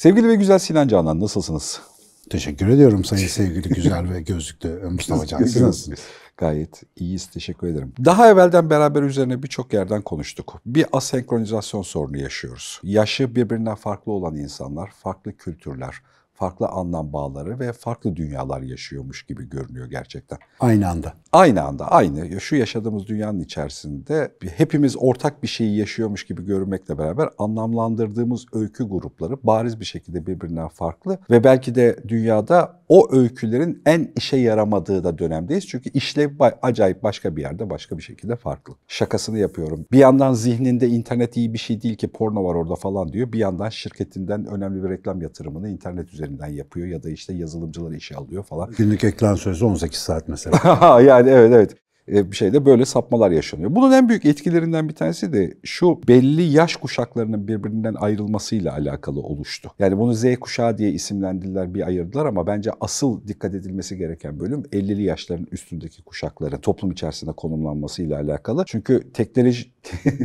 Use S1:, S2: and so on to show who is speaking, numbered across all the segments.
S1: Sevgili ve güzel Sinan Canan nasılsınız? Teşekkür ediyorum sayın sevgili güzel ve gözlüklü Mustafa Can. nasılsınız? Gayet iyiyiz. Teşekkür ederim. Daha evvelden beraber üzerine birçok yerden konuştuk. Bir asenkronizasyon sorunu yaşıyoruz. Yaşı birbirinden farklı olan insanlar, farklı kültürler, farklı anlam bağları ve farklı dünyalar yaşıyormuş gibi görünüyor gerçekten. Aynı anda. Aynı anda, aynı. Şu yaşadığımız dünyanın içerisinde hepimiz ortak bir şeyi yaşıyormuş gibi görünmekle beraber anlamlandırdığımız öykü grupları bariz bir şekilde birbirinden farklı ve belki de dünyada o öykülerin en işe yaramadığı da dönemdeyiz. Çünkü işlev acayip başka bir yerde başka bir şekilde farklı. Şakasını yapıyorum. Bir yandan zihninde internet iyi bir şey değil ki porno var orada falan diyor. Bir yandan şirketinden önemli bir reklam yatırımını internet üzerinde üzerinden yapıyor ya da işte yazılımcıları işe alıyor falan. Günlük ekran süresi 18 saat mesela. yani evet evet e, bir şeyde böyle sapmalar yaşanıyor. Bunun en büyük etkilerinden bir tanesi de şu belli yaş kuşaklarının birbirinden ayrılmasıyla alakalı oluştu. Yani bunu Z kuşağı diye isimlendirdiler, bir ayırdılar ama bence asıl dikkat edilmesi gereken bölüm 50'li yaşların üstündeki kuşakların toplum içerisinde konumlanmasıyla alakalı. Çünkü teknoloji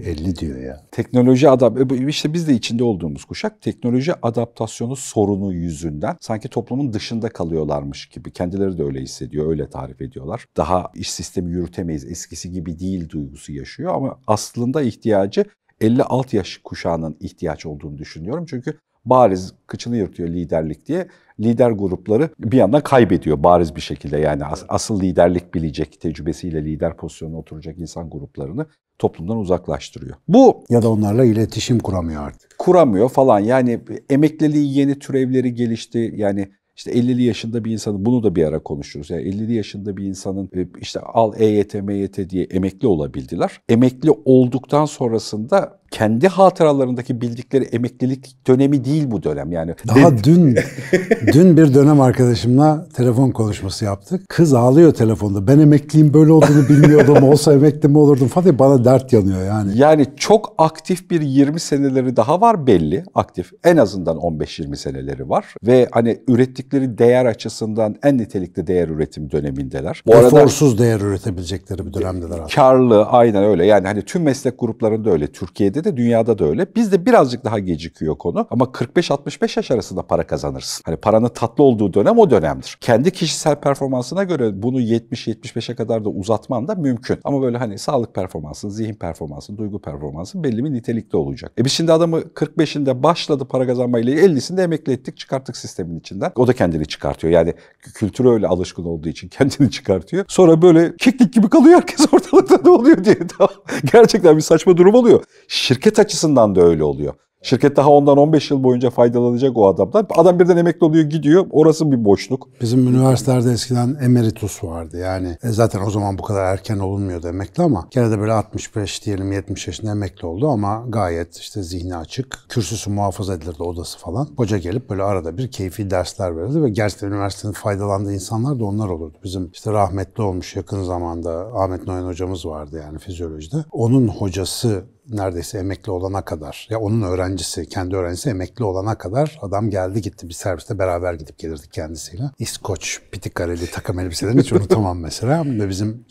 S1: 50 diyor ya. Teknoloji adap e, işte biz de içinde olduğumuz kuşak teknoloji adaptasyonu sorunu yüzünden sanki toplumun dışında kalıyorlarmış gibi. Kendileri de öyle hissediyor, öyle tarif ediyorlar. Daha iş sistemi yürütemeyiz, eskisi gibi değil duygusu yaşıyor ama aslında ihtiyacı 50 alt yaş kuşağının ihtiyaç olduğunu düşünüyorum. Çünkü bariz kıçını yırtıyor liderlik diye. Lider grupları bir yandan kaybediyor bariz bir şekilde yani as- asıl liderlik bilecek, tecrübesiyle lider pozisyonuna oturacak insan gruplarını toplumdan uzaklaştırıyor.
S2: Bu ya da onlarla iletişim kuramıyor artık.
S1: Kuramıyor falan. Yani emekliliğin yeni türevleri gelişti. Yani işte 50'li yaşında bir insanın bunu da bir ara konuşuruz. Yani 50'li yaşında bir insanın e, işte al EYT, MYT diye emekli olabildiler. Emekli olduktan sonrasında kendi hatıralarındaki bildikleri emeklilik dönemi değil bu dönem yani.
S2: Daha dün dün bir dönem arkadaşımla telefon konuşması yaptık. Kız ağlıyor telefonda. Ben emekliyim böyle olduğunu bilmiyordum. Olsa emekli
S1: mi olurdum falan. Bana dert yanıyor yani. Yani çok aktif bir 20 seneleri daha var belli. Aktif en azından 15-20 seneleri var. Ve hani ürettikleri değer açısından en nitelikli değer üretim dönemindeler. Bu Eforsuz
S2: değer üretebilecekleri bir dönemdeler
S1: Karlı aynen öyle. Yani hani tüm meslek gruplarında öyle. Türkiye'de de dünyada da öyle. Bizde birazcık daha gecikiyor konu ama 45-65 yaş arasında para kazanırsın. Hani paranın tatlı olduğu dönem o dönemdir. Kendi kişisel performansına göre bunu 70-75'e kadar da uzatman da mümkün. Ama böyle hani sağlık performansı, zihin performansı, duygu performansı belli bir nitelikte olacak. E biz şimdi adamı 45'inde başladı para kazanmayla 50'sinde emekli ettik çıkarttık sistemin içinden. O da kendini çıkartıyor. Yani kültürü öyle alışkın olduğu için kendini çıkartıyor. Sonra böyle keklik gibi kalıyor herkes ortalıkta ne oluyor diye. Gerçekten bir saçma durum oluyor. Şir Şirket açısından da öyle oluyor. Şirket daha ondan 15 yıl boyunca faydalanacak o adamdan. Adam birden emekli oluyor gidiyor. Orası bir boşluk. Bizim
S2: üniversitelerde eskiden emeritus vardı. Yani e zaten o zaman bu kadar erken olunmuyordu emekli ama gene de böyle 65 diyelim 70 yaşında emekli oldu ama gayet işte zihni açık. Kürsüsü muhafaza edilirdi odası falan. Hoca gelip böyle arada bir keyfi dersler verirdi ve gerçekten üniversitenin faydalandığı insanlar da onlar olurdu. Bizim işte rahmetli olmuş yakın zamanda Ahmet Noyan hocamız vardı yani fizyolojide. Onun hocası neredeyse emekli olana kadar ya onun öğrencisi kendi öğrencisi emekli olana kadar adam geldi gitti bir serviste beraber gidip gelirdik kendisiyle. İskoç pitik takım elbiselerini hiç unutamam mesela. Ve bizim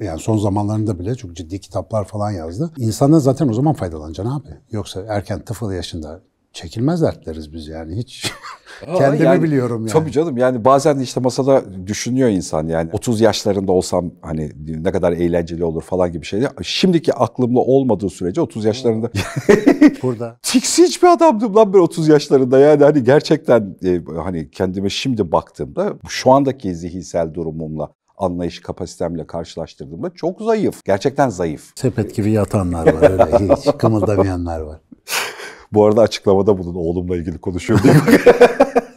S2: yani son zamanlarında bile çok ciddi kitaplar falan yazdı. İnsanlar zaten o zaman faydalanacaksın abi. Yoksa erken tıfıl yaşında Çekilmez deriz biz yani hiç. Kendimi yani, biliyorum yani. Tabii
S1: canım yani bazen işte masada düşünüyor insan yani 30 yaşlarında olsam hani ne kadar eğlenceli olur falan gibi şeyler. Şimdiki aklımla olmadığı sürece 30 yaşlarında burada tiksinç bir adamdım lan ben 30 yaşlarında yani hani gerçekten e, hani kendime şimdi baktığımda şu andaki zihinsel durumumla anlayış kapasitemle karşılaştırdığımda çok zayıf. Gerçekten zayıf. Sepet gibi yatanlar var öyle hiç kımıldamayanlar var. Bu arada açıklamada bulun oğlumla ilgili konuşuyor diye.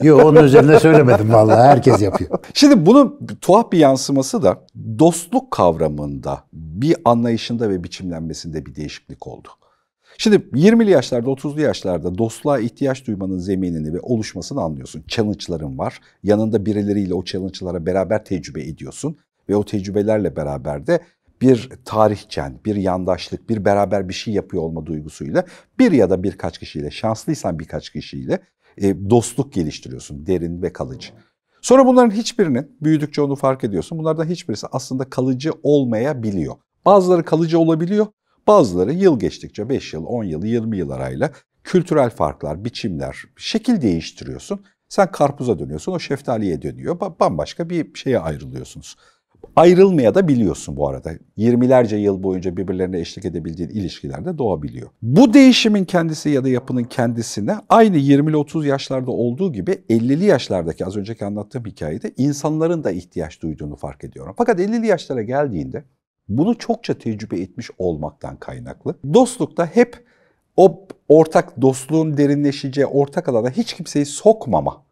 S1: Yok onun üzerine söylemedim vallahi herkes yapıyor. Şimdi bunun tuhaf bir yansıması da dostluk kavramında bir anlayışında ve biçimlenmesinde bir değişiklik oldu. Şimdi 20'li yaşlarda, 30'lu yaşlarda dostluğa ihtiyaç duymanın zeminini ve oluşmasını anlıyorsun. Challenge'ların var. Yanında birileriyle o challenge'lara beraber tecrübe ediyorsun. Ve o tecrübelerle beraber de bir tarihçen, bir yandaşlık, bir beraber bir şey yapıyor olma duygusuyla bir ya da birkaç kişiyle, şanslıysan birkaç kişiyle e, dostluk geliştiriyorsun derin ve kalıcı. Sonra bunların hiçbirinin büyüdükçe onu fark ediyorsun. Bunlardan hiçbirisi aslında kalıcı olmayabiliyor. Bazıları kalıcı olabiliyor, bazıları yıl geçtikçe 5 yıl, 10 yıl, 20 yıl arayla kültürel farklar, biçimler, şekil değiştiriyorsun. Sen karpuza dönüyorsun, o şeftaliye dönüyor. Bambaşka bir şeye ayrılıyorsunuz. Ayrılmaya da biliyorsun bu arada. Yirmilerce yıl boyunca birbirlerine eşlik edebildiğin ilişkiler de doğabiliyor. Bu değişimin kendisi ya da yapının kendisine aynı 20'li 30 yaşlarda olduğu gibi 50'li yaşlardaki az önceki anlattığım hikayede insanların da ihtiyaç duyduğunu fark ediyorum. Fakat 50'li yaşlara geldiğinde bunu çokça tecrübe etmiş olmaktan kaynaklı. Dostlukta hep o ortak dostluğun derinleşeceği ortak alana hiç kimseyi sokmama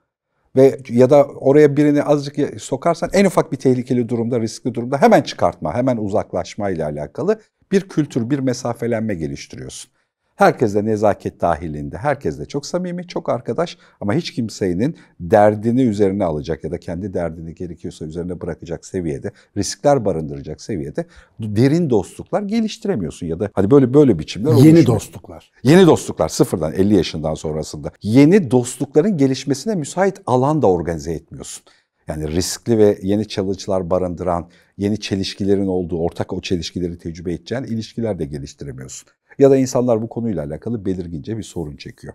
S1: ve ya da oraya birini azıcık sokarsan en ufak bir tehlikeli durumda, riskli durumda hemen çıkartma, hemen uzaklaşma ile alakalı bir kültür, bir mesafelenme geliştiriyorsun. Herkes de nezaket dahilinde. Herkes de çok samimi, çok arkadaş ama hiç kimsenin derdini üzerine alacak ya da kendi derdini gerekiyorsa üzerine bırakacak seviyede, riskler barındıracak seviyede derin dostluklar geliştiremiyorsun ya da hani böyle böyle biçimler Yeni dostluklar. Yeni dostluklar sıfırdan 50 yaşından sonrasında. Yeni dostlukların gelişmesine müsait alan da organize etmiyorsun. Yani riskli ve yeni challenge'lar barındıran, yeni çelişkilerin olduğu, ortak o çelişkileri tecrübe edeceğin ilişkiler de geliştiremiyorsun ya da insanlar bu konuyla alakalı belirgince bir sorun çekiyor.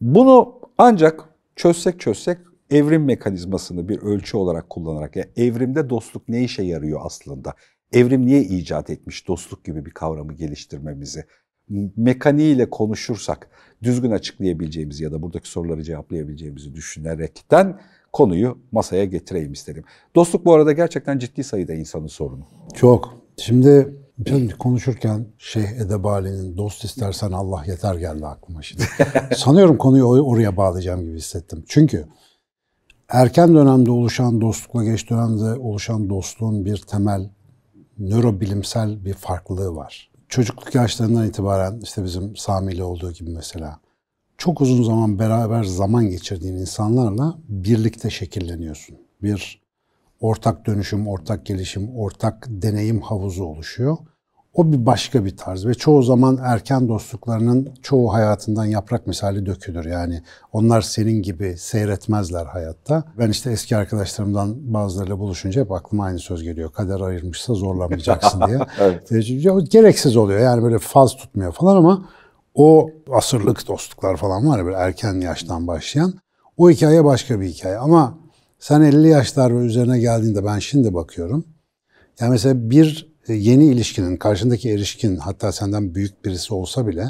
S1: Bunu ancak çözsek çözsek evrim mekanizmasını bir ölçü olarak kullanarak yani evrimde dostluk ne işe yarıyor aslında? Evrim niye icat etmiş dostluk gibi bir kavramı geliştirmemizi? Mekaniğiyle konuşursak düzgün açıklayabileceğimizi ya da buradaki soruları cevaplayabileceğimizi düşünerekten konuyu masaya getireyim istedim. Dostluk bu arada gerçekten ciddi sayıda insanın sorunu.
S2: Çok. Şimdi Şimdi konuşurken Şeyh
S1: Edebali'nin dost istersen Allah yeter geldi aklıma şimdi.
S2: Sanıyorum konuyu oraya bağlayacağım gibi hissettim. Çünkü erken dönemde oluşan dostlukla geç dönemde oluşan dostluğun bir temel nörobilimsel bir farklılığı var. Çocukluk yaşlarından itibaren işte bizim Sami ile olduğu gibi mesela çok uzun zaman beraber zaman geçirdiğin insanlarla birlikte şekilleniyorsun. Bir ortak dönüşüm, ortak gelişim, ortak deneyim havuzu oluşuyor. O bir başka bir tarz ve çoğu zaman erken dostluklarının çoğu hayatından yaprak misali dökülür. Yani onlar senin gibi seyretmezler hayatta. Ben işte eski arkadaşlarımdan bazılarıyla buluşunca hep aklıma aynı söz geliyor. Kader ayırmışsa zorlamayacaksın diye. evet. Ee, gereksiz oluyor yani böyle faz tutmuyor falan ama o asırlık dostluklar falan var ya böyle erken yaştan başlayan. O hikaye başka bir hikaye ama sen 50 yaşlar üzerine geldiğinde ben şimdi bakıyorum. Yani mesela bir e, yeni ilişkinin, karşındaki erişkin hatta senden büyük birisi olsa bile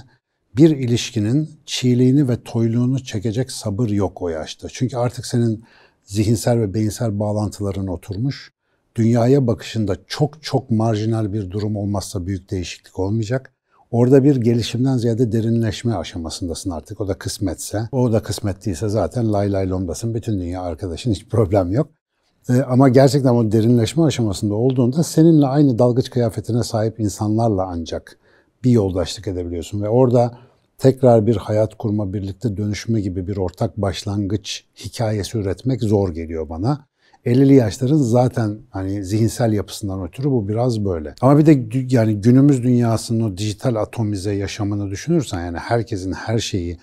S2: bir ilişkinin çiğliğini ve toyluğunu çekecek sabır yok o yaşta. Çünkü artık senin zihinsel ve beyinsel bağlantıların oturmuş. Dünyaya bakışında çok çok marjinal bir durum olmazsa büyük değişiklik olmayacak. Orada bir gelişimden ziyade derinleşme aşamasındasın artık. O da kısmetse. O da kısmet değilse zaten lay lay lomdasın. Bütün dünya arkadaşın hiç problem yok. E, ama gerçekten o derinleşme aşamasında olduğunda seninle aynı dalgıç kıyafetine sahip insanlarla ancak bir yoldaşlık edebiliyorsun. Ve orada tekrar bir hayat kurma, birlikte dönüşme gibi bir ortak başlangıç hikayesi üretmek zor geliyor bana. 50'li yaşların zaten hani zihinsel yapısından ötürü bu biraz böyle. Ama bir de yani günümüz dünyasının o dijital atomize yaşamını düşünürsen yani herkesin her şeyi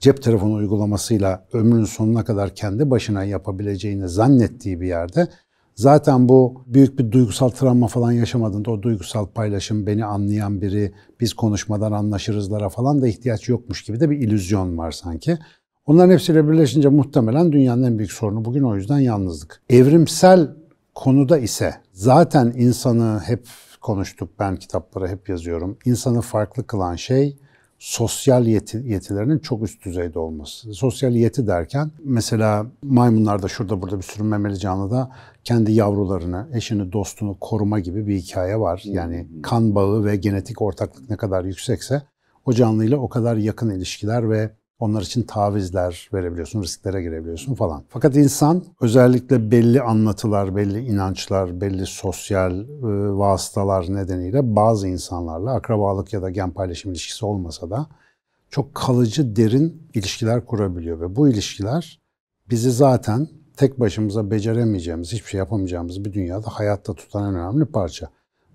S2: cep telefonu uygulamasıyla ömrünün sonuna kadar kendi başına yapabileceğini zannettiği bir yerde Zaten bu büyük bir duygusal travma falan yaşamadığında o duygusal paylaşım beni anlayan biri biz konuşmadan anlaşırızlara falan da ihtiyaç yokmuş gibi de bir illüzyon var sanki. Bunların hepsiyle birleşince muhtemelen dünyanın en büyük sorunu bugün o yüzden yalnızlık. Evrimsel konuda ise zaten insanı hep konuştuk, ben kitaplara hep yazıyorum. İnsanı farklı kılan şey sosyal yeti, yetilerinin çok üst düzeyde olması. Sosyal yeti derken mesela maymunlarda şurada burada bir sürü memeli canlıda kendi yavrularını, eşini, dostunu koruma gibi bir hikaye var. Yani kan bağı ve genetik ortaklık ne kadar yüksekse o canlıyla o kadar yakın ilişkiler ve onlar için tavizler verebiliyorsun, risklere girebiliyorsun falan. Fakat insan özellikle belli anlatılar, belli inançlar, belli sosyal e, vasıtalar nedeniyle bazı insanlarla akrabalık ya da gen paylaşım ilişkisi olmasa da çok kalıcı, derin ilişkiler kurabiliyor ve bu ilişkiler bizi zaten tek başımıza beceremeyeceğimiz, hiçbir şey yapamayacağımız bir dünyada hayatta tutan en önemli parça.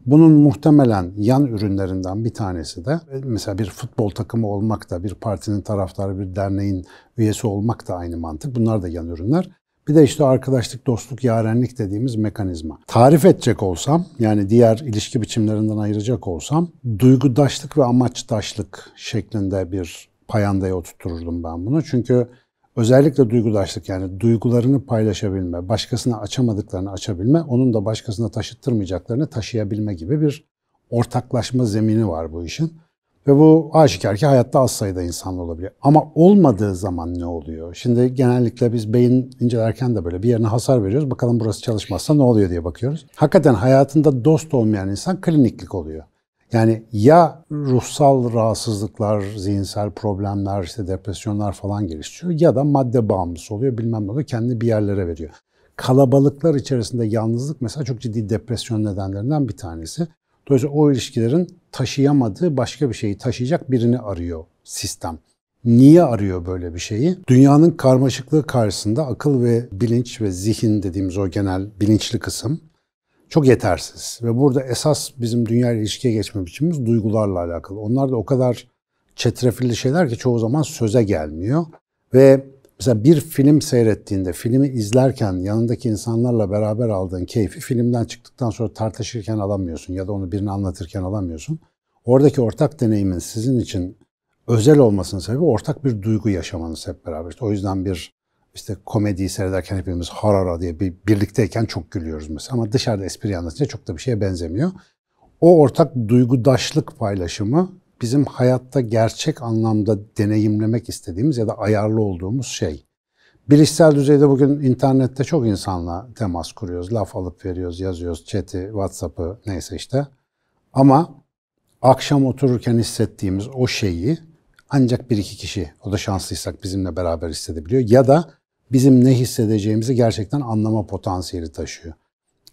S2: Bunun muhtemelen yan ürünlerinden bir tanesi de mesela bir futbol takımı olmak da, bir partinin taraftarı, bir derneğin üyesi olmak da aynı mantık. Bunlar da yan ürünler. Bir de işte arkadaşlık, dostluk, yarenlik dediğimiz mekanizma. Tarif edecek olsam, yani diğer ilişki biçimlerinden ayıracak olsam, duygudaşlık ve amaçtaşlık şeklinde bir payandaya oturturdum ben bunu. Çünkü Özellikle duygudaşlık yani duygularını paylaşabilme, başkasına açamadıklarını açabilme, onun da başkasına taşıttırmayacaklarını taşıyabilme gibi bir ortaklaşma zemini var bu işin. Ve bu aşikar ki hayatta az sayıda insan olabiliyor. Ama olmadığı zaman ne oluyor? Şimdi genellikle biz beyin incelerken de böyle bir yerine hasar veriyoruz. Bakalım burası çalışmazsa ne oluyor diye bakıyoruz. Hakikaten hayatında dost olmayan insan kliniklik oluyor. Yani ya ruhsal rahatsızlıklar, zihinsel problemler, işte depresyonlar falan gelişiyor ya da madde bağımlısı oluyor bilmem ne oluyor kendini bir yerlere veriyor. Kalabalıklar içerisinde yalnızlık mesela çok ciddi depresyon nedenlerinden bir tanesi. Dolayısıyla o ilişkilerin taşıyamadığı başka bir şeyi taşıyacak birini arıyor sistem. Niye arıyor böyle bir şeyi? Dünyanın karmaşıklığı karşısında akıl ve bilinç ve zihin dediğimiz o genel bilinçli kısım çok yetersiz. Ve burada esas bizim dünya ilişkiye geçme biçimimiz duygularla alakalı. Onlar da o kadar çetrefilli şeyler ki çoğu zaman söze gelmiyor. Ve mesela bir film seyrettiğinde, filmi izlerken yanındaki insanlarla beraber aldığın keyfi filmden çıktıktan sonra tartışırken alamıyorsun ya da onu birine anlatırken alamıyorsun. Oradaki ortak deneyimin sizin için özel olmasının sebebi ortak bir duygu yaşamanız hep beraber. İşte o yüzden bir işte komediyi seyrederken hepimiz harara diye bir birlikteyken çok gülüyoruz mesela. Ama dışarıda espri anlatınca çok da bir şeye benzemiyor. O ortak duygudaşlık paylaşımı bizim hayatta gerçek anlamda deneyimlemek istediğimiz ya da ayarlı olduğumuz şey. Bilişsel düzeyde bugün internette çok insanla temas kuruyoruz. Laf alıp veriyoruz, yazıyoruz, chat'i, WhatsApp'ı neyse işte. Ama akşam otururken hissettiğimiz o şeyi ancak bir iki kişi, o da şanslıysak bizimle beraber hissedebiliyor. Ya da bizim ne hissedeceğimizi gerçekten anlama potansiyeli taşıyor.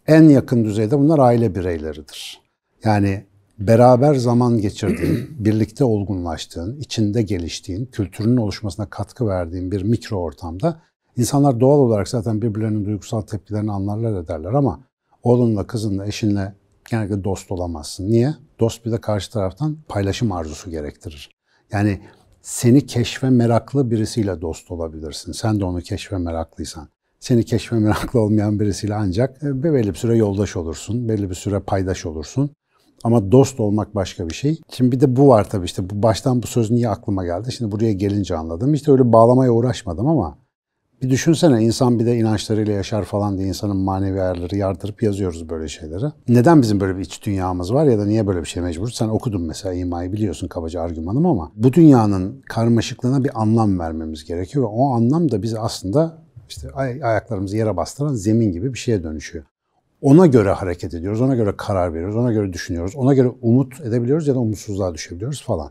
S2: En yakın düzeyde bunlar aile bireyleridir. Yani beraber zaman geçirdiğin, birlikte olgunlaştığın, içinde geliştiğin, kültürünün oluşmasına katkı verdiğin bir mikro ortamda insanlar doğal olarak zaten birbirlerinin duygusal tepkilerini anlarlar ederler ama oğlunla, kızınla, eşinle genellikle dost olamazsın. Niye? Dost bir de karşı taraftan paylaşım arzusu gerektirir. Yani seni keşfe meraklı birisiyle dost olabilirsin. Sen de onu keşfe meraklıysan. Seni keşfe meraklı olmayan birisiyle ancak e, belli bir süre yoldaş olursun, belli bir süre paydaş olursun. Ama dost olmak başka bir şey. Şimdi bir de bu var tabii işte bu baştan bu söz niye aklıma geldi? Şimdi buraya gelince anladım. İşte öyle bağlamaya uğraşmadım ama bir düşünsene insan bir de inançlarıyla yaşar falan diye insanın manevi ayarları yardırıp yazıyoruz böyle şeyleri. Neden bizim böyle bir iç dünyamız var ya da niye böyle bir şey mecbur? Sen okudun mesela imayı biliyorsun kabaca argümanım ama bu dünyanın karmaşıklığına bir anlam vermemiz gerekiyor ve o anlam da biz aslında işte ay- ayaklarımızı yere bastıran zemin gibi bir şeye dönüşüyor. Ona göre hareket ediyoruz, ona göre karar veriyoruz, ona göre düşünüyoruz, ona göre umut edebiliyoruz ya da umutsuzluğa düşebiliyoruz falan.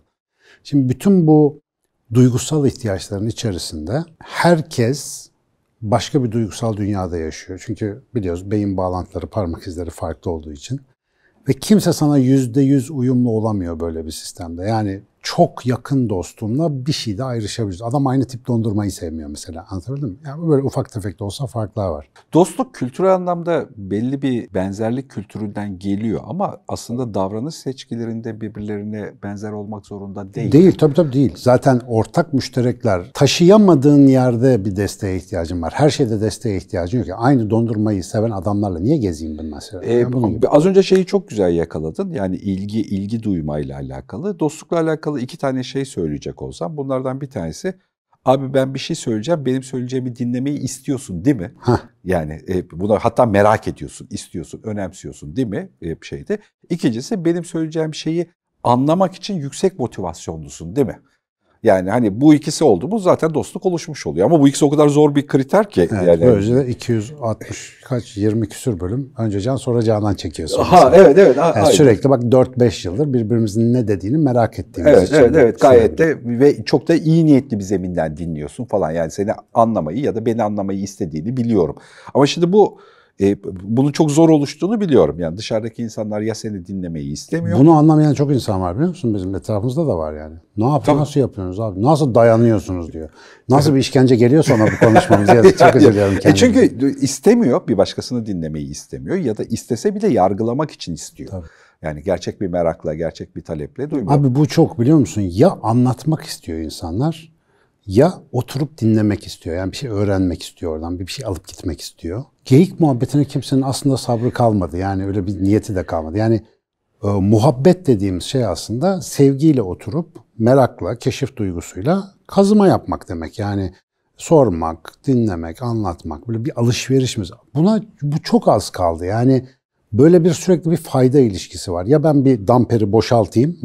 S2: Şimdi bütün bu duygusal ihtiyaçların içerisinde herkes başka bir duygusal dünyada yaşıyor. Çünkü biliyoruz beyin bağlantıları, parmak izleri farklı olduğu için. Ve kimse sana yüzde yüz uyumlu olamıyor böyle bir sistemde. Yani çok yakın dostumla bir şeyde ayrışabiliriz. Adam aynı
S1: tip dondurmayı sevmiyor mesela. Anlatabildim mi? Yani böyle ufak tefek de olsa farklar var. Dostluk kültürel anlamda belli bir benzerlik kültüründen geliyor ama aslında davranış seçkilerinde birbirlerine benzer olmak zorunda değil. Değil
S2: tabii tabii değil. Zaten ortak müşterekler taşıyamadığın yerde bir desteğe ihtiyacın var. Her şeyde desteğe ihtiyacın yok. aynı dondurmayı seven
S1: adamlarla niye gezeyim ben
S2: mesela? Ee, yani bunun
S1: Az önce şeyi çok güzel yakaladın. Yani ilgi ilgi duymayla alakalı. Dostlukla alakalı alakalı iki tane şey söyleyecek olsam bunlardan bir tanesi abi ben bir şey söyleyeceğim benim söyleyeceğimi dinlemeyi istiyorsun değil mi? Heh. Yani e, buna hatta merak ediyorsun, istiyorsun, önemsiyorsun değil mi? E, şeyde. İkincisi benim söyleyeceğim şeyi anlamak için yüksek motivasyonlusun değil mi? Yani hani bu ikisi oldu mu zaten dostluk oluşmuş oluyor. Ama bu ikisi o kadar zor bir kriter ki. Evet, yani. Böylece
S2: de 260 kaç 20 küsür bölüm önce Can sonra Canan çekiyorsun. Ha evet evet. Ha, yani sürekli bak 4-5 yıldır birbirimizin ne dediğini merak ettiğimiz evet, için. Evet evet gayet de
S1: ve çok da iyi niyetli bir zeminden dinliyorsun falan. Yani seni anlamayı ya da beni anlamayı istediğini biliyorum. Ama şimdi bu e, bunun çok zor oluştuğunu biliyorum. Yani dışarıdaki insanlar ya seni dinlemeyi istemiyor. Bunu
S2: anlamayan çok insan var biliyor musun? Bizim etrafımızda da var yani. Ne yapıyorsunuz, tamam. nasıl yapıyorsunuz abi? Nasıl dayanıyorsunuz diyor. Nasıl bir işkence geliyor sonra bu konuşmamız yazık. Çok üzülüyorum kendimi. E
S1: çünkü istemiyor, bir başkasını dinlemeyi istemiyor ya da istese bile yargılamak için istiyor. Tabii. Yani gerçek bir merakla, gerçek bir taleple duymuyor.
S2: Abi bu çok biliyor musun? Ya anlatmak istiyor insanlar ya oturup dinlemek istiyor. Yani bir şey öğrenmek istiyor oradan, bir şey alıp gitmek istiyor. Geyik muhabbetine kimsenin aslında sabrı kalmadı. Yani öyle bir niyeti de kalmadı. Yani e, muhabbet dediğimiz şey aslında sevgiyle oturup merakla, keşif duygusuyla kazıma yapmak demek. Yani sormak, dinlemek, anlatmak böyle bir alışverişimiz. Buna bu çok az kaldı. Yani böyle bir sürekli bir fayda ilişkisi var. Ya ben bir damperi boşaltayım,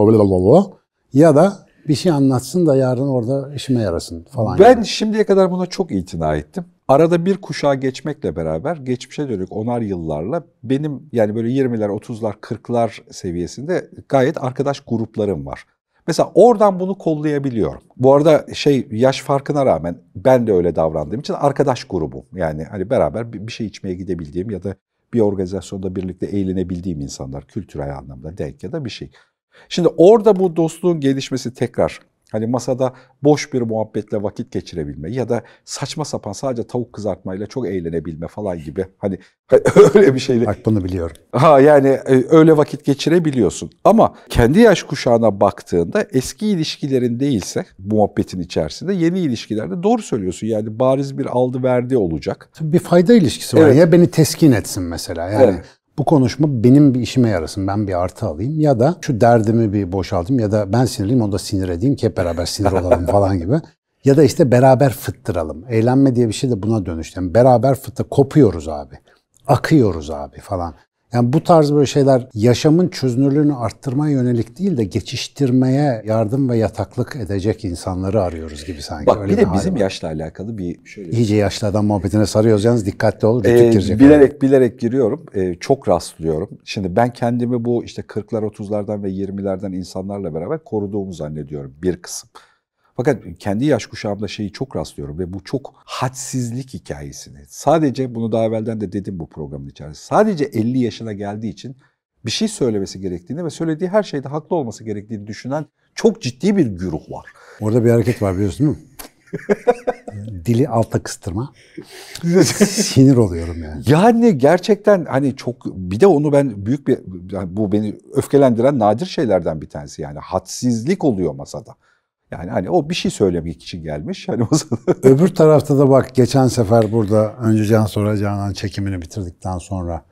S2: ya da bir şey anlatsın da yarın orada işime yarasın falan.
S1: Ben yani. şimdiye kadar buna çok itina ettim. Arada bir kuşağa geçmekle beraber geçmişe dönük onar yıllarla benim yani böyle 20'ler, 30'lar, 40'lar seviyesinde gayet arkadaş gruplarım var. Mesela oradan bunu kollayabiliyorum. Bu arada şey yaş farkına rağmen ben de öyle davrandığım için arkadaş grubum. Yani hani beraber bir şey içmeye gidebildiğim ya da bir organizasyonda birlikte eğlenebildiğim insanlar kültürel anlamda denk ya da bir şey. Şimdi orada bu dostluğun gelişmesi tekrar hani masada boş bir muhabbetle vakit geçirebilme ya da saçma sapan sadece tavuk kızartmayla çok eğlenebilme falan gibi hani öyle bir şeyle. Bak bunu biliyorum. Ha yani e, öyle vakit geçirebiliyorsun. Ama kendi yaş kuşağına baktığında eski ilişkilerin değilse muhabbetin içerisinde yeni ilişkilerde doğru söylüyorsun. Yani bariz bir aldı verdi olacak. bir fayda ilişkisi
S2: var evet. ya beni teskin etsin mesela yani. Evet bu konuşma benim bir işime yarasın, ben bir artı alayım ya da şu derdimi bir boşaltayım ya da ben sinirliyim onu da sinir edeyim ki hep beraber sinir olalım falan gibi. Ya da işte beraber fıttıralım. Eğlenme diye bir şey de buna dönüştü. Yani beraber fıttı kopuyoruz abi. Akıyoruz abi falan. Yani bu tarz böyle şeyler yaşamın çözünürlüğünü arttırmaya yönelik değil de geçiştirmeye yardım ve yataklık edecek insanları arıyoruz gibi sanki. Bak Öyle bir de bizim var. yaşla
S1: alakalı bir şöyle... İyice şey.
S2: yaşlı adam muhabbetine sarıyoruz yalnız dikkatli ol rütük ee, girecek. Bilerek
S1: abi. bilerek giriyorum. Ee, çok rastlıyorum. Şimdi ben kendimi bu işte 40'lar 30'lardan ve 20'lerden insanlarla beraber koruduğumu zannediyorum bir kısım. Fakat kendi yaş kuşağımda şeyi çok rastlıyorum ve bu çok hadsizlik hikayesini. Sadece bunu daha evvelden de dedim bu programın içerisinde. Sadece 50 yaşına geldiği için bir şey söylemesi gerektiğini ve söylediği her şeyde haklı olması gerektiğini düşünen çok ciddi bir güruh var. Orada bir hareket var biliyorsun değil mi? Dili alta kıstırma.
S2: Sinir oluyorum yani.
S1: Yani gerçekten hani çok bir de onu ben büyük bir yani bu beni öfkelendiren nadir şeylerden bir tanesi yani hadsizlik oluyor masada. Yani hani o bir şey söylemek için gelmiş. Hani
S2: masada. Öbür tarafta da bak geçen sefer burada önce Can sonra Canan çekimini bitirdikten sonra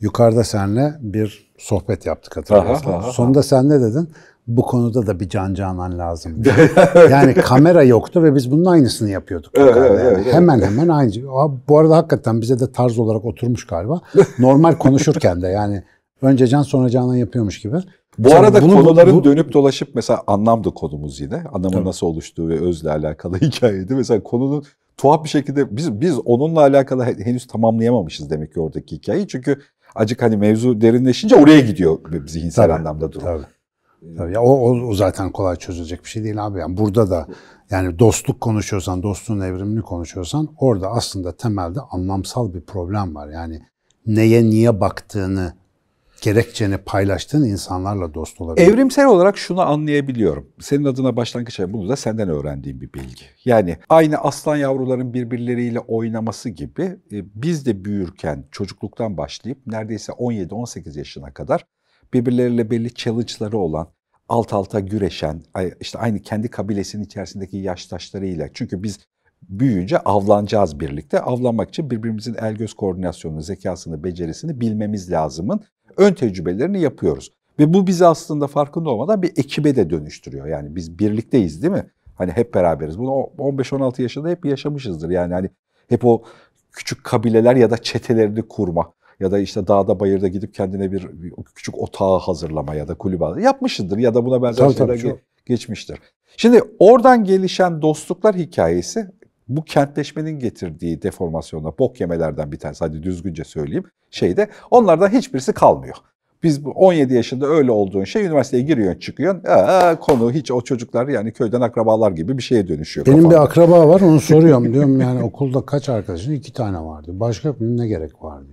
S2: yukarıda senle bir sohbet yaptık hatırlıyorsan. Sonunda sen ne dedin? Bu konuda da bir Can Canan lazım. yani kamera yoktu ve biz bunun aynısını yapıyorduk. Evet, evet, yani. evet, hemen hemen aynı. Bu arada hakikaten bize de tarz olarak oturmuş galiba. Normal konuşurken de yani önce can sonra canan yapıyormuş gibi. Bu Sen arada bunu, konuların bu,
S1: dönüp dolaşıp mesela anlamdı konumuz yine. Anlamın tabii. nasıl oluştuğu ve özle alakalı hikayeydi. Mesela konunun tuhaf bir şekilde biz biz onunla alakalı henüz tamamlayamamışız demek ki oradaki hikayeyi. Çünkü acık hani mevzu derinleşince oraya gidiyor zihinsel tabii, anlamda durum. Tabii.
S2: Tabii ya o, o zaten kolay çözülecek bir şey değil abi. Yani burada da yani dostluk konuşuyorsan, dostluğun evrimini konuşuyorsan orada aslında temelde anlamsal bir problem var. Yani neye niye baktığını gerekçeni paylaştığın insanlarla dost olabilir. Evrimsel
S1: olarak şunu anlayabiliyorum. Senin adına başlangıç bunu da senden öğrendiğim bir bilgi. Yani aynı aslan yavruların birbirleriyle oynaması gibi e, biz de büyürken çocukluktan başlayıp neredeyse 17-18 yaşına kadar birbirleriyle belli challenge'ları olan, alt alta güreşen, işte aynı kendi kabilesinin içerisindeki yaştaşlarıyla. Çünkü biz büyüyünce avlanacağız birlikte. Avlanmak için birbirimizin el göz koordinasyonunu, zekasını, becerisini bilmemiz lazımın ön tecrübelerini yapıyoruz. Ve bu bizi aslında farkında olmadan bir ekibe de dönüştürüyor. Yani biz birlikteyiz değil mi? Hani hep beraberiz. Bunu 15-16 yaşında hep yaşamışızdır. Yani hani hep o küçük kabileler ya da çetelerini kurma ya da işte dağda bayırda gidip kendine bir, küçük otağı hazırlama ya da kulübe yapmışızdır ya da buna benzer şeyler geçmiştir. Şimdi oradan gelişen dostluklar hikayesi bu kentleşmenin getirdiği deformasyonla bok yemelerden bir tanesi hadi düzgünce söyleyeyim şeyde onlardan hiçbirisi kalmıyor. Biz 17 yaşında öyle olduğun şey üniversiteye giriyorsun çıkıyorsun. Aa, konu hiç o çocuklar yani köyden akrabalar gibi bir şeye dönüşüyor. Benim kafanda. bir
S2: akraba var onu soruyorum diyorum yani okulda kaç arkadaşın? iki tane vardı. Başka ne gerek
S1: vardı?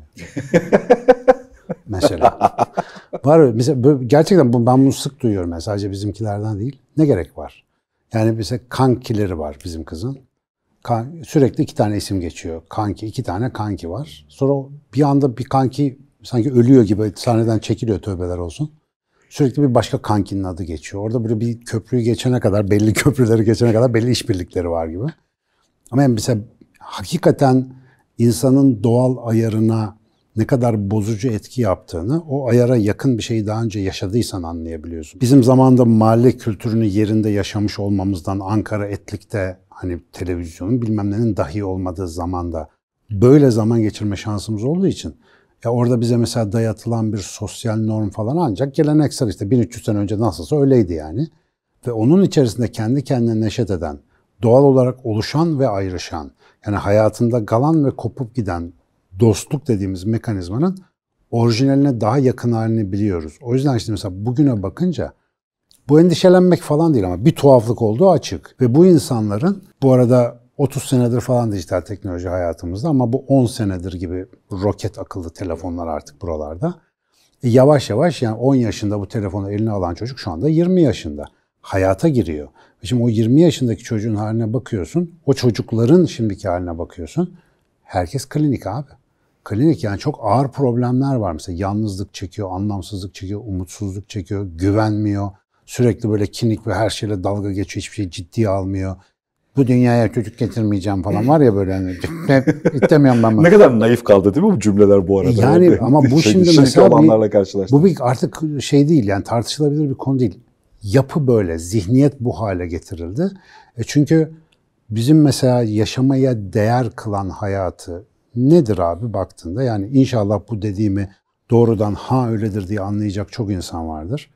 S2: mesela. var mesela gerçekten bu, ben bunu sık duyuyorum yani sadece bizimkilerden değil. Ne gerek var? Yani bize kankileri var bizim kızın sürekli iki tane isim geçiyor. Kanki, iki tane kanki var. Sonra bir anda bir kanki sanki ölüyor gibi sahneden çekiliyor tövbeler olsun. Sürekli bir başka kankinin adı geçiyor. Orada böyle bir köprüyü geçene kadar, belli köprüleri geçene kadar belli işbirlikleri var gibi. Ama yani mesela hakikaten insanın doğal ayarına ne kadar bozucu etki yaptığını, o ayara yakın bir şeyi daha önce yaşadıysan anlayabiliyorsun. Bizim zamanda mahalle kültürünü yerinde yaşamış olmamızdan Ankara Etlik'te hani televizyonun bilmem nenin dahi olmadığı zamanda böyle zaman geçirme şansımız olduğu için ya e, orada bize mesela dayatılan bir sosyal norm falan ancak geleneksel işte 1300 sene önce nasılsa öyleydi yani. Ve onun içerisinde kendi kendine neşet eden, doğal olarak oluşan ve ayrışan, yani hayatında galan ve kopup giden dostluk dediğimiz mekanizmanın orijinaline daha yakın halini biliyoruz. O yüzden işte mesela bugüne bakınca bu endişelenmek falan değil ama bir tuhaflık olduğu açık. Ve bu insanların bu arada 30 senedir falan dijital teknoloji hayatımızda ama bu 10 senedir gibi roket akıllı telefonlar artık buralarda. E yavaş yavaş yani 10 yaşında bu telefonu eline alan çocuk şu anda 20 yaşında hayata giriyor. E, şimdi o 20 yaşındaki çocuğun haline bakıyorsun, o çocukların şimdiki haline bakıyorsun. Herkes klinik abi. Klinik yani çok ağır problemler var. Mesela yalnızlık çekiyor, anlamsızlık çekiyor, umutsuzluk çekiyor, güvenmiyor, Sürekli böyle kinik ve her şeyle dalga geçiyor. Hiçbir şey ciddiye almıyor. Bu dünyaya çocuk getirmeyeceğim falan var ya böyle. Hani, istemiyorum ben. ne kadar
S1: naif kaldı değil mi bu cümleler bu arada? Yani, yani ama bu şey, şimdi mesela bir,
S2: bu bir artık şey değil yani tartışılabilir bir konu değil. Yapı böyle, zihniyet bu hale getirildi. E çünkü bizim mesela yaşamaya değer kılan hayatı nedir abi baktığında? Yani inşallah bu dediğimi doğrudan ha öyledir diye anlayacak çok insan vardır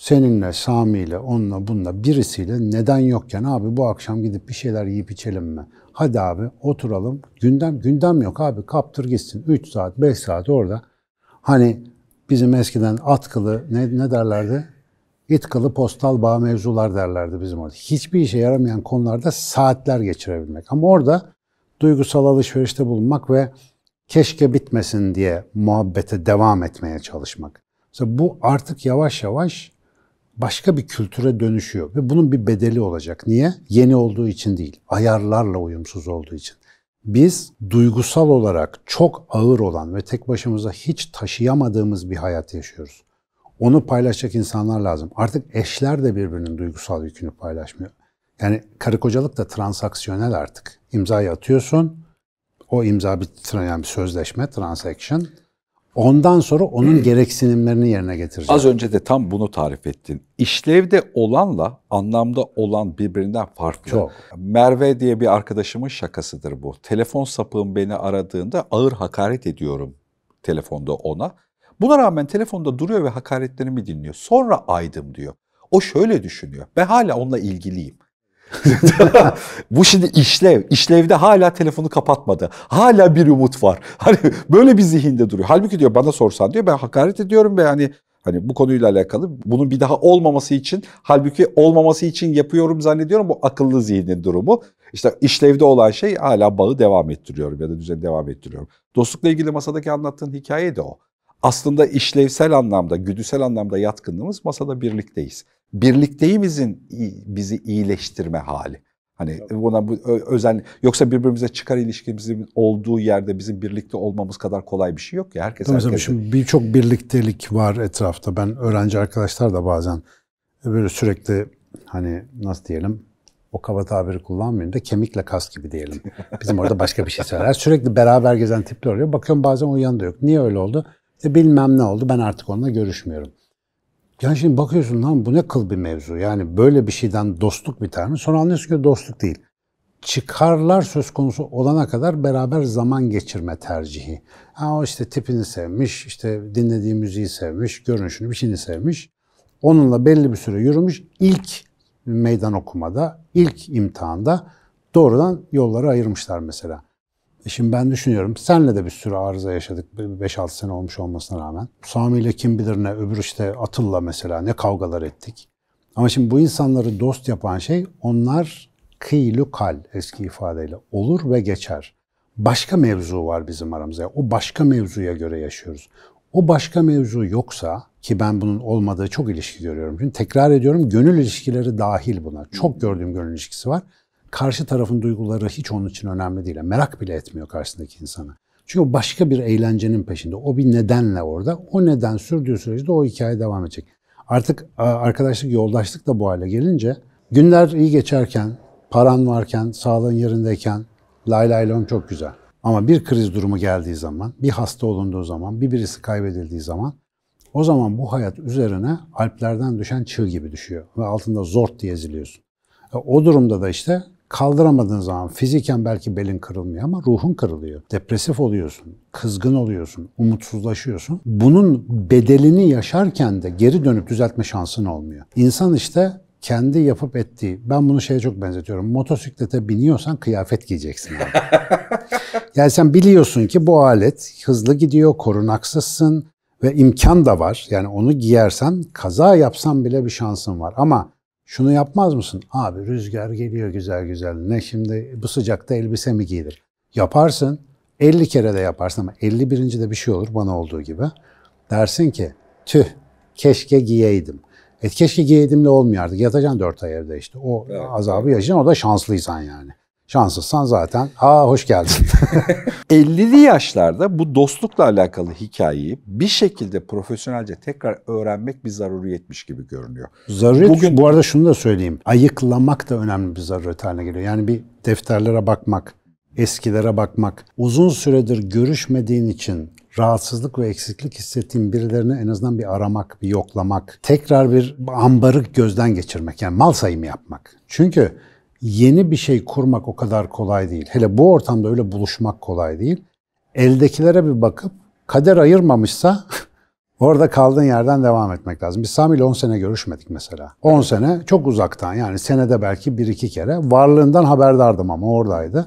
S2: seninle, Sami ile, onunla, bununla, birisiyle neden yokken abi bu akşam gidip bir şeyler yiyip içelim mi? Hadi abi oturalım. Gündem gündem yok abi kaptır gitsin. 3 saat, 5 saat orada. Hani bizim eskiden atkılı, ne, ne derlerdi? İt postal bağ mevzular derlerdi bizim orada. Hiçbir işe yaramayan konularda saatler geçirebilmek. Ama orada duygusal alışverişte bulunmak ve keşke bitmesin diye muhabbete devam etmeye çalışmak. Mesela bu artık yavaş yavaş başka bir kültüre dönüşüyor ve bunun bir bedeli olacak. Niye? Yeni olduğu için değil, ayarlarla uyumsuz olduğu için. Biz duygusal olarak çok ağır olan ve tek başımıza hiç taşıyamadığımız bir hayat yaşıyoruz. Onu paylaşacak insanlar lazım. Artık eşler de birbirinin duygusal yükünü paylaşmıyor. Yani karı kocalık da transaksiyonel artık. İmzayı atıyorsun, o imza bir, yani bir sözleşme, transaction. Ondan sonra onun gereksinimlerini yerine
S1: getirecek. Az önce de tam bunu tarif ettin. İşlevde olanla anlamda olan birbirinden farklı. Çok. Merve diye bir arkadaşımın şakasıdır bu. Telefon sapığım beni aradığında ağır hakaret ediyorum telefonda ona. Buna rağmen telefonda duruyor ve hakaretlerimi dinliyor. Sonra aydım diyor. O şöyle düşünüyor. Ben hala onunla ilgiliyim. bu şimdi işlev. İşlevde hala telefonu kapatmadı. Hala bir umut var. Hani böyle bir zihinde duruyor. Halbuki diyor bana sorsan diyor ben hakaret ediyorum ve hani hani bu konuyla alakalı bunun bir daha olmaması için halbuki olmaması için yapıyorum zannediyorum bu akıllı zihnin durumu. İşte işlevde olan şey hala bağı devam ettiriyorum ya da düzeni devam ettiriyorum. Dostlukla ilgili masadaki anlattığın hikaye de o. Aslında işlevsel anlamda, güdüsel anlamda yatkınlığımız masada birlikteyiz birlikteyimizin bizi iyileştirme hali. Hani buna bu özen yoksa birbirimize çıkar ilişkimizin olduğu yerde bizim birlikte olmamız kadar kolay bir şey yok ya herkes. Tabii herkes...
S2: şimdi birçok birliktelik var etrafta. Ben öğrenci arkadaşlar da bazen böyle sürekli hani nasıl diyelim o kaba tabiri kullanmayayım da kemikle kas gibi diyelim. Bizim orada başka bir şey söyler. Sürekli beraber gezen tipler oluyor. Bakıyorum bazen o yanında yok. Niye öyle oldu? E bilmem ne oldu. Ben artık onunla görüşmüyorum. Yani şimdi bakıyorsun lan bu ne kıl bir mevzu. Yani böyle bir şeyden dostluk bir mi? Sonra anlıyorsun ki dostluk değil. Çıkarlar söz konusu olana kadar beraber zaman geçirme tercihi. Ha, o işte tipini sevmiş, işte dinlediği müziği sevmiş, görünüşünü, biçimini sevmiş. Onunla belli bir süre yürümüş. İlk meydan okumada, ilk imtihanda doğrudan yolları ayırmışlar mesela. E şimdi ben düşünüyorum. Senle de bir sürü arıza yaşadık. 5-6 sene olmuş olmasına rağmen. Sami ile kim bilir ne öbür işte Atıl'la mesela ne kavgalar ettik. Ama şimdi bu insanları dost yapan şey onlar kıylu kal eski ifadeyle olur ve geçer. Başka mevzu var bizim aramızda. O başka mevzuya göre yaşıyoruz. O başka mevzu yoksa ki ben bunun olmadığı çok ilişki görüyorum. Şimdi tekrar ediyorum gönül ilişkileri dahil buna. Çok gördüğüm gönül ilişkisi var karşı tarafın duyguları hiç onun için önemli değil. Merak bile etmiyor karşısındaki insanı. Çünkü o başka bir eğlencenin peşinde. O bir nedenle orada. O neden sürdüğü sürece de o hikaye devam edecek. Artık arkadaşlık, yoldaşlık da bu hale gelince günler iyi geçerken, paran varken, sağlığın yerindeyken lay lay lon çok güzel. Ama bir kriz durumu geldiği zaman, bir hasta olunduğu zaman, bir birisi kaybedildiği zaman o zaman bu hayat üzerine alplerden düşen çığ gibi düşüyor ve altında zort diye eziliyorsun. E, o durumda da işte kaldıramadığın zaman fiziken belki belin kırılmıyor ama ruhun kırılıyor. Depresif oluyorsun, kızgın oluyorsun, umutsuzlaşıyorsun. Bunun bedelini yaşarken de geri dönüp düzeltme şansın olmuyor. İnsan işte kendi yapıp ettiği. Ben bunu şeye çok benzetiyorum. Motosiklete biniyorsan kıyafet giyeceksin. Yani. yani sen biliyorsun ki bu alet hızlı gidiyor, korunaksızsın ve imkan da var. Yani onu giyersen kaza yapsan bile bir şansın var. Ama şunu yapmaz mısın? Abi rüzgar geliyor güzel güzel. Ne şimdi bu sıcakta elbise mi giyilir? Yaparsın. 50 kere de yaparsın ama 51. de bir şey olur bana olduğu gibi. Dersin ki tüh keşke giyeydim. E keşke giyeydim de artık. Yatacaksın 4 ay evde işte. O evet, azabı yaşayacaksın. O da şanslıysan yani.
S1: Şanslısın zaten aa hoş geldin. 50'li yaşlarda bu dostlukla alakalı hikayeyi bir şekilde profesyonelce tekrar öğrenmek bir zaruriyetmiş gibi görünüyor.
S2: Zaruret, Bugün... bu arada şunu da söyleyeyim. Ayıklamak da önemli bir zaruret haline geliyor. Yani bir defterlere bakmak, eskilere bakmak, uzun süredir görüşmediğin için rahatsızlık ve eksiklik hissettiğin birilerini en azından bir aramak, bir yoklamak, tekrar bir ambarı gözden geçirmek yani mal sayımı yapmak. Çünkü yeni bir şey kurmak o kadar kolay değil. Hele bu ortamda öyle buluşmak kolay değil. Eldekilere bir bakıp kader ayırmamışsa orada kaldığın yerden devam etmek lazım. Biz Sami ile 10 sene görüşmedik mesela. 10 sene çok uzaktan yani senede belki 1-2 kere varlığından haberdardım ama oradaydı.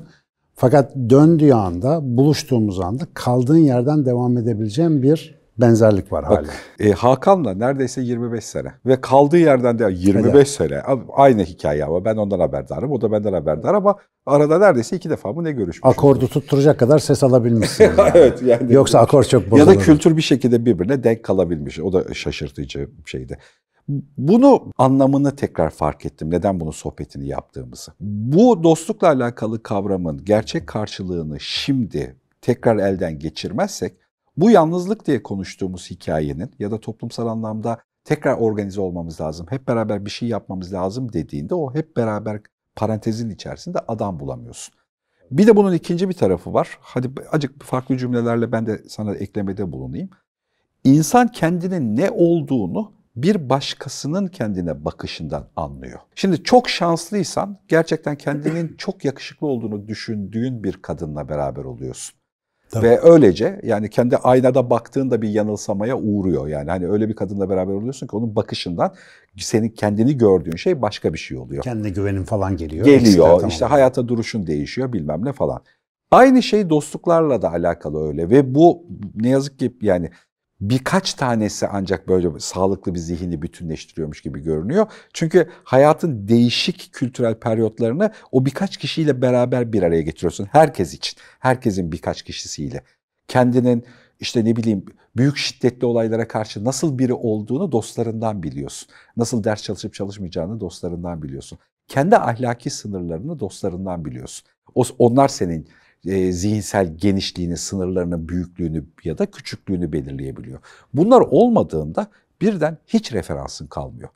S2: Fakat döndüğü anda, buluştuğumuz anda kaldığın yerden devam
S1: edebileceğim bir benzerlik var Bak, hala. E, Hakan'la neredeyse 25 sene ve kaldığı yerden de 25 Helal. sene aynı hikaye ama ben ondan haberdarım o da benden haberdar ama arada neredeyse iki defa mı ne görüşmüş.
S2: Akordu tutturacak kadar ses alabilmişsiniz.
S1: Yani. evet yani. Yoksa akor çok bozulur. Ya da kültür bir şekilde birbirine denk kalabilmiş. O da şaşırtıcı bir şeydi. Bunu anlamını tekrar fark ettim. Neden bunu sohbetini yaptığımızı. Bu dostlukla alakalı kavramın gerçek karşılığını şimdi tekrar elden geçirmezsek bu yalnızlık diye konuştuğumuz hikayenin ya da toplumsal anlamda tekrar organize olmamız lazım, hep beraber bir şey yapmamız lazım dediğinde o hep beraber parantezin içerisinde adam bulamıyorsun. Bir de bunun ikinci bir tarafı var. Hadi acık farklı cümlelerle ben de sana eklemede bulunayım. İnsan kendinin ne olduğunu bir başkasının kendine bakışından anlıyor. Şimdi çok şanslıysan gerçekten kendinin çok yakışıklı olduğunu düşündüğün bir kadınla beraber oluyorsun. Tabii. Ve öylece yani kendi aynada baktığında bir yanılsamaya uğruyor. Yani hani öyle bir kadınla beraber oluyorsun ki onun bakışından senin kendini gördüğün şey başka bir şey oluyor. Kendine güvenin falan geliyor. Geliyor. Tamam. İşte hayata duruşun değişiyor bilmem ne falan. Aynı şey dostluklarla da alakalı öyle ve bu ne yazık ki yani birkaç tanesi ancak böyle sağlıklı bir zihni bütünleştiriyormuş gibi görünüyor. Çünkü hayatın değişik kültürel periyotlarını o birkaç kişiyle beraber bir araya getiriyorsun. Herkes için, herkesin birkaç kişisiyle. Kendinin işte ne bileyim büyük şiddetli olaylara karşı nasıl biri olduğunu dostlarından biliyorsun. Nasıl ders çalışıp çalışmayacağını dostlarından biliyorsun. Kendi ahlaki sınırlarını dostlarından biliyorsun. Onlar senin e, zihinsel genişliğini, sınırlarını, büyüklüğünü ya da küçüklüğünü belirleyebiliyor. Bunlar olmadığında birden hiç referansın kalmıyor.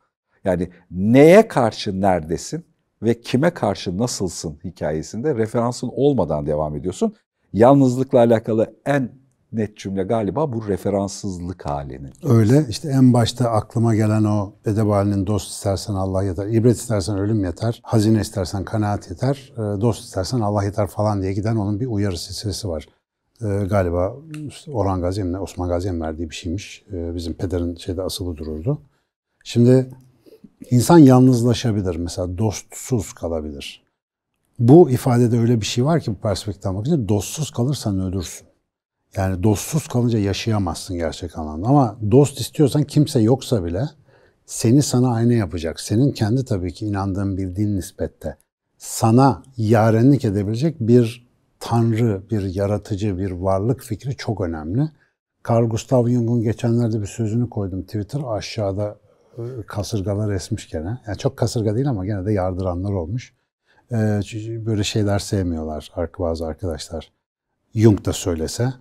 S1: Yani neye karşı neredesin ve kime karşı nasılsın hikayesinde referansın olmadan devam ediyorsun. Yalnızlıkla alakalı en net cümle galiba bu referanssızlık halinin.
S2: Öyle işte en başta aklıma gelen o Edebalinin dost istersen Allah yeter, ibret istersen ölüm yeter, hazine istersen kanaat yeter, e, dost istersen Allah yeter falan diye giden onun bir uyarı silsilesi var. E, galiba Orhan Gazi'nin, Osman Gazi'nin verdiği bir şeymiş. E, bizim pederin şeyde asılı dururdu. Şimdi insan yalnızlaşabilir. Mesela dostsuz kalabilir. Bu ifadede öyle bir şey var ki bu perspektiften bakınca dostsuz kalırsan ölürsün. Yani dostsuz kalınca yaşayamazsın gerçek anlamda. Ama dost istiyorsan kimse yoksa bile seni sana ayna yapacak. Senin kendi tabii ki inandığın bildiğin nispette sana yarenlik edebilecek bir tanrı, bir yaratıcı, bir varlık fikri çok önemli. Carl Gustav Jung'un geçenlerde bir sözünü koydum Twitter aşağıda e, kasırgalar esmiş gene. Yani çok kasırga değil ama gene de yardıranlar olmuş. E, böyle şeyler sevmiyorlar bazı arkadaşlar. Jung da söylese.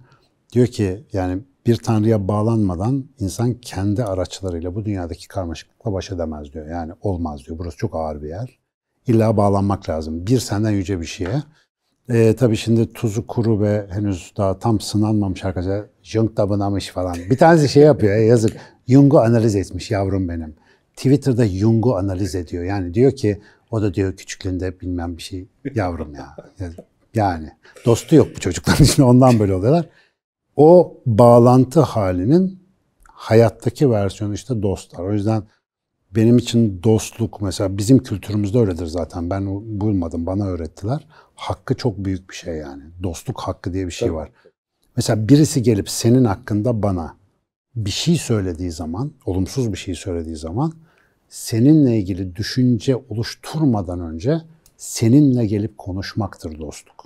S2: Diyor ki yani bir tanrıya bağlanmadan insan kendi araçlarıyla bu dünyadaki karmaşıklıkla baş edemez diyor. Yani olmaz diyor. Burası çok ağır bir yer. İlla bağlanmak lazım. Bir senden yüce bir şeye. E, tabii şimdi tuzu kuru ve henüz daha tam sınanmamış arkadaşlar. Jung tabınamış falan. Bir tanesi şey yapıyor yazık. Jung'u analiz etmiş yavrum benim. Twitter'da Jung'u analiz ediyor. Yani diyor ki o da diyor küçüklüğünde bilmem bir şey yavrum ya. Yani dostu yok bu çocukların içinde ondan böyle oluyorlar o bağlantı halinin hayattaki versiyonu işte dostlar. O yüzden benim için dostluk mesela bizim kültürümüzde öyledir zaten. Ben bulmadım, bana öğrettiler. Hakkı çok büyük bir şey yani. Dostluk hakkı diye bir şey var. Mesela birisi gelip senin hakkında bana bir şey söylediği zaman, olumsuz bir şey söylediği zaman seninle ilgili düşünce oluşturmadan önce seninle gelip konuşmaktır dostluk.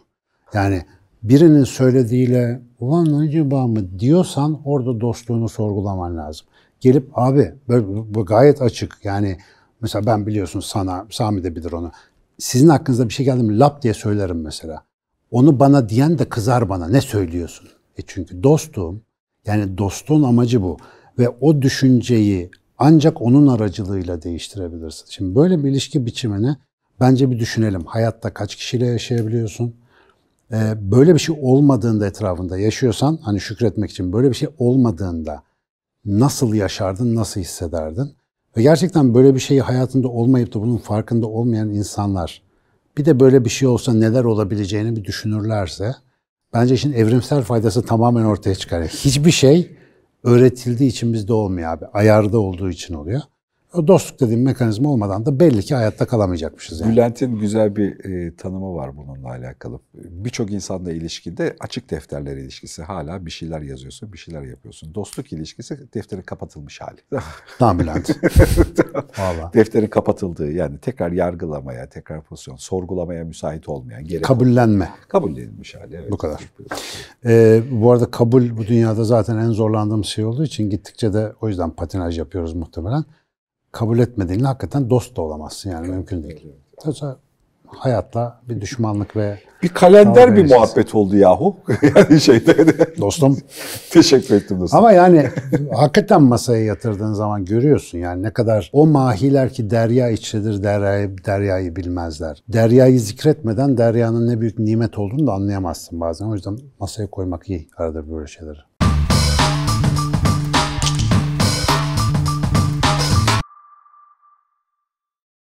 S2: Yani birinin söylediğiyle ulan acaba mı diyorsan orada dostluğunu sorgulaman lazım. Gelip abi böyle, bu gayet açık yani mesela ben biliyorsun sana Sami de bilir onu. Sizin hakkınızda bir şey geldi mi lap diye söylerim mesela. Onu bana diyen de kızar bana ne söylüyorsun? E çünkü dostum yani dostluğun amacı bu ve o düşünceyi ancak onun aracılığıyla değiştirebilirsin. Şimdi böyle bir ilişki biçimini bence bir düşünelim. Hayatta kaç kişiyle yaşayabiliyorsun? Ee, böyle bir şey olmadığında etrafında yaşıyorsan hani şükretmek için böyle bir şey olmadığında nasıl yaşardın, nasıl hissederdin? Ve gerçekten böyle bir şeyi hayatında olmayıp da bunun farkında olmayan insanlar bir de böyle bir şey olsa neler olabileceğini bir düşünürlerse bence işin evrimsel faydası tamamen ortaya çıkar. Hiçbir şey öğretildiği için bizde olmuyor abi. Ayarda olduğu için oluyor dostluk dediğim
S1: mekanizma olmadan da belli ki hayatta kalamayacakmışız yani. Bülent'in güzel bir e, tanımı var bununla alakalı. Birçok insanla ilişkide açık defterler ilişkisi hala bir şeyler yazıyorsun, bir şeyler yapıyorsun. Dostluk ilişkisi defterin kapatılmış hali. Tamam Bülent. Vallahi. Defterin kapatıldığı yani tekrar yargılamaya, tekrar pozisyon, sorgulamaya müsait olmayan. Gerek Kabullenme. Olmayan, kabullenilmiş hali. Evet. Bu kadar.
S2: Ee, bu arada kabul bu dünyada zaten en zorlandığımız şey olduğu için gittikçe de o yüzden patinaj yapıyoruz muhtemelen kabul etmediğini hakikaten dost da olamazsın yani mümkün değil. Yoksa hayatla bir düşmanlık ve
S1: bir kalender bir muhabbet oldu yahu. yani şeyde de. Dostum. Teşekkür ettim dostum. Ama yani
S2: hakikaten masaya yatırdığın zaman görüyorsun yani ne kadar o mahiler ki derya içidir deryayı, deryayı bilmezler. Deryayı zikretmeden deryanın ne büyük nimet olduğunu da anlayamazsın bazen. O yüzden masaya koymak iyi arada böyle şeyleri.